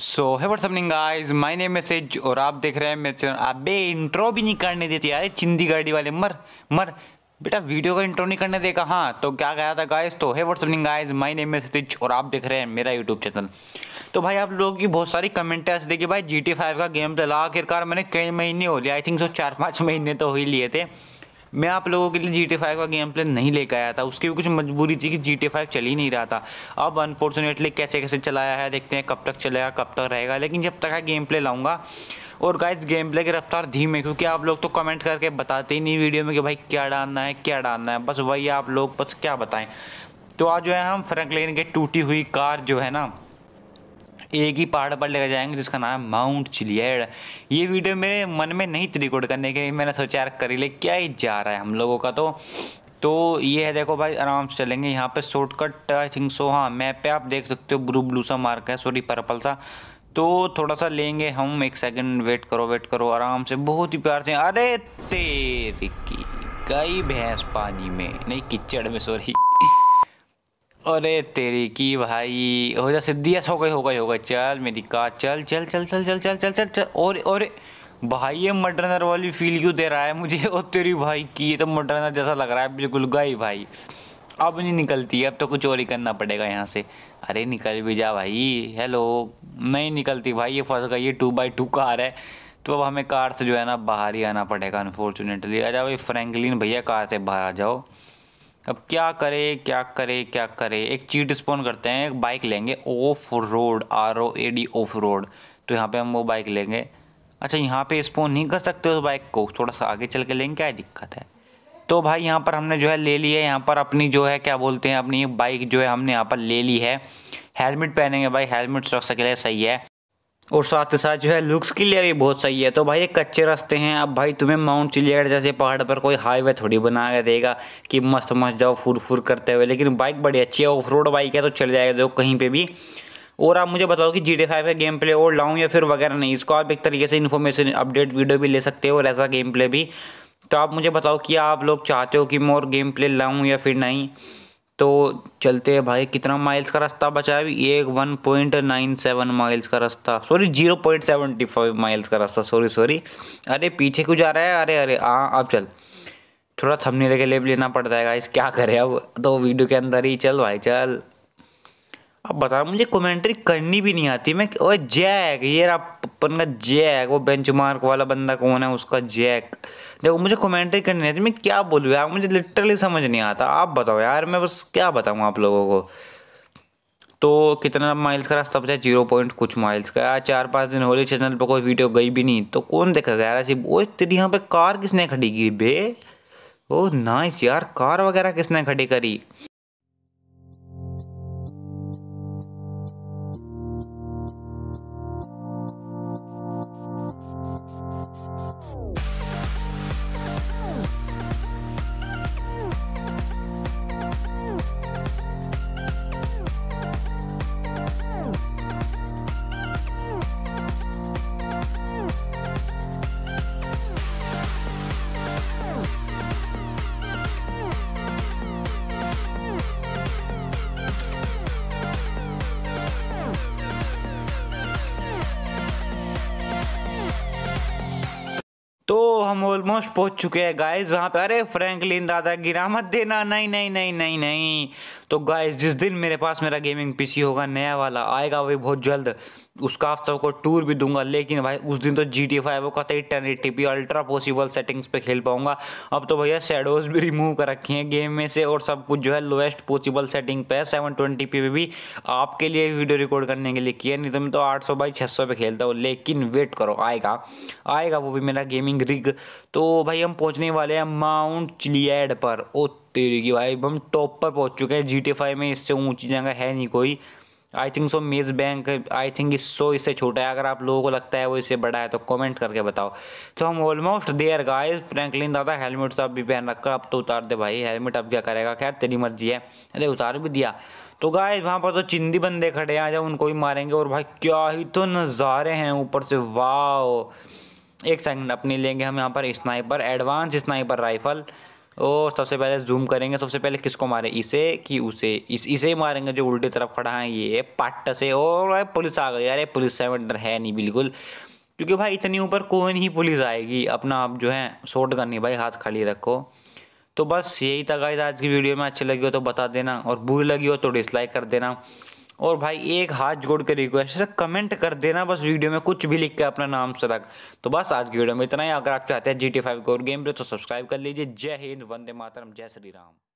so hey what's happening guys my name मैसेज और आप देख रहे हैं मेरे चैनल अबे इंट्रो भी नहीं करने देते यार चिंदी गाड़ी वाले मर मर बेटा वीडियो का इंट्रो नहीं करने देगा हाँ तो क्या रहा था गाइस तो hey what's happening guys my name मैसेज और आप देख रहे हैं मेरा यूट्यूब चैनल तो भाई आप लोगों की बहुत सारी कमेंट ऐसे देखिए भाई जी टी फाइव का गेम चला आखिरकार मैंने कई महीने हो लिया आई थिंक सो चार पाँच महीने तो हो ही लिए थे मैं आप लोगों के लिए जी टी फाइव का गेम प्ले नहीं लेकर आया था उसकी भी कुछ मजबूरी थी कि जी टी फाइव चल ही नहीं रहा था अब अनफॉर्चुनेटली कैसे कैसे चलाया है देखते हैं कब तक चलेगा कब तक रहेगा लेकिन जब तक है गेम प्ले लाऊंगा और गाइस गेम प्ले की रफ्तार धीमे क्योंकि आप लोग तो कमेंट करके बताते ही नहीं वीडियो में कि भाई क्या डालना है क्या डालना है बस वही आप लोग बस क्या बताएं तो आज जो है हम फ्रैंकलिन के टूटी हुई कार जो है ना एक ही पहाड़ पर लेकर जाएंगे जिसका नाम है माउंट चिलियड ये वीडियो मेरे मन में नहीं थी रिकॉर्ड करने के लिए मैंने सोचा यार कर ले क्या ही जा रहा है हम लोगों का तो तो ये है देखो भाई आराम से चलेंगे यहाँ पे शॉर्टकट आई थिंक सो हाँ मैप पे आप देख सकते हो ब्लू ब्लू सा मार्क है सॉरी पर्पल सा तो थोड़ा सा लेंगे हम एक सेकंड वेट करो वेट करो आराम से बहुत ही प्यार से अरे तेरी की गई भैंस पानी में नहीं किचड़ में सॉरी अरे तेरी की भाई हो जा ऐसा हो गई हो गई हो गई चल मेरी का चल चल चल चल चल चल चल चल चल और और भाई ये मटरनर वाली फील क्यों दे रहा है मुझे और तेरी भाई की ये तो मटरनर जैसा लग रहा है बिल्कुल गई भाई अब नहीं निकलती अब तो कुछ और ही करना पड़ेगा यहाँ से अरे निकल भी जा भाई हेलो नहीं निकलती भाई ये फंस गई ये टू बाई टू कार है तो अब हमें कार से जो है ना बाहर ही आना पड़ेगा अनफॉर्चुनेटली अरे भाई फ्रेंकलिन भैया कार से बाहर आ जाओ अब क्या करे क्या करे क्या करे एक चीट स्पोन करते हैं एक बाइक लेंगे off road R O A D off road तो यहाँ पे हम वो बाइक लेंगे अच्छा यहाँ पे स्पोन नहीं कर सकते उस बाइक को थोड़ा सा आगे चल के लेंगे क्या दिक्कत है तो भाई यहाँ पर हमने जो है ले ली है यहाँ पर अपनी जो है क्या बोलते हैं अपनी बाइक जो है हमने यहाँ पर ले ली है हेलमेट पहनेंगे भाई हेलमेट सुरक्षा के लिए सही है और साथ ही साथ जो है लुक्स के लिए भी बहुत सही है तो भाई ये कच्चे रास्ते हैं अब भाई तुम्हें माउंट चिलियागढ़ जैसे पहाड़ पर कोई हाईवे थोड़ी बना के देगा कि मस्त मस्त जाओ फुर फुर करते हुए लेकिन बाइक बड़ी अच्छी है ऑफ रोड बाइक है तो चल जाएगा देखो कहीं पर भी और आप मुझे बताओ कि जी टी फाइव का गेम प्ले और लाऊँ या फिर वगैरह नहीं इसको आप एक तरीके से इन्फॉर्मेशन अपडेट वीडियो भी ले सकते हो और ऐसा गेम प्ले भी तो आप मुझे बताओ कि आप लोग चाहते हो कि मैं और गेम प्ले लाऊँ या फिर नहीं तो चलते हैं भाई कितना माइल्स का रास्ता बचा है एक one point nine seven miles का रास्ता sorry zero point seventy five miles का रास्ता सॉरी सॉरी अरे पीछे क्यों जा रहा है अरे अरे हाँ अब चल थोड़ा थमने लगे लेप लेना पड़ता है इस क्या करें अब तो वीडियो के अंदर ही चल भाई चल अब बता मुझे कमेंट्री करनी भी नहीं आती मैं ओए जैक ये अपन का जैक वो बेंच मार्क वाला बंदा कौन है उसका जैक देखो मुझे कमेंट्री करनी नहीं आती मैं क्या बोलूँ यार मुझे लिटरली समझ नहीं आता आप बताओ यार मैं बस क्या बताऊँ आप लोगों को तो कितना माइल्स का रास्ता बचा जीरो पॉइंट कुछ माइल्स का यार चार पाँच दिन होली चैनल पर कोई वीडियो गई भी नहीं तो कौन देखा यार ऐसी वो तेरी यहाँ पर कार किसने खड़ी की बे ओ नाइस यार कार वगैरह किसने खड़ी करी तो हम ऑलमोस्ट पहुंच चुके हैं गाइस वहाँ पे अरे फ्रैंकलिन दादा गिरा मत देना नहीं नहीं नहीं नहीं नहीं तो गाइस जिस दिन मेरे पास मेरा गेमिंग पीसी होगा नया वाला आएगा वही बहुत जल्द उसका आप सबको टूर भी दूंगा लेकिन भाई उस दिन तो जी टी फाइव वो कहते ten eighty P ultra possible settings पे खेल पाऊंगा अब तो भैया शेडोज भी रिमूव कर रखे हैं गेम में से और सब कुछ जो है लोएस्ट पॉसिबल सेटिंग पे है सेवन ट्वेंटी पी पे भी आपके लिए वीडियो रिकॉर्ड करने के लिए किया नहीं तो मैं तो आठ सौ बाई छः सौ पे खेलता हूँ लेकिन वेट करो आएगा आएगा वो भी मेरा गेमिंग रिग तो भाई हम पहुँचने वाले हैं माउंट चिलियड पर ओ तेरी की भाई हम टॉप पर पहुँच चुके हैं जी टी फाइव में इससे ऊँची जगह है नहीं कोई आई थिंक सो मेज़ बैंक आई थिंक इस सो इससे छोटा है अगर आप लोगों को लगता है वो इससे बड़ा है तो कमेंट करके बताओ तो हम ऑलमोस्ट देयर गाइस फ्रैंकलिन दादा हेलमेट तो भी पहन रखा अब तो उतार दे भाई हेलमेट अब क्या करेगा खैर तेरी मर्जी है अरे उतार भी दिया तो गाय वहाँ पर तो चिंदी बंदे खड़े हैं जब उनको भी मारेंगे और भाई क्या ही तो नज़ारे हैं ऊपर से वाह एक सेकेंड अपने लेंगे हम यहाँ पर स्नाइपर एडवांस स्नाइपर राइफल और सबसे पहले जूम करेंगे सबसे पहले किसको मारें इसे कि उसे इस इसे ही मारेंगे जो उल्टी तरफ खड़ा है ये पट्ट से और अरे पुलिस आ गई अरे पुलिस सेवेंडर है नहीं बिल्कुल क्योंकि भाई इतनी ऊपर कोई नहीं पुलिस आएगी अपना आप जो है शॉर्ट नहीं भाई हाथ खाली रखो तो बस यही था गाइस आज की वीडियो में अच्छी लगी हो तो बता देना और बुरी लगी हो तो डिसलाइक कर देना और भाई एक हाथ जोड़ कर रिक्वेस्ट है कमेंट कर देना बस वीडियो में कुछ भी लिख के अपना नाम रख तो बस आज की वीडियो में इतना ही अगर आप चाहते हैं जी टी फाइव को और गेम पे तो सब्सक्राइब कर लीजिए जय हिंद वंदे मातरम जय श्री राम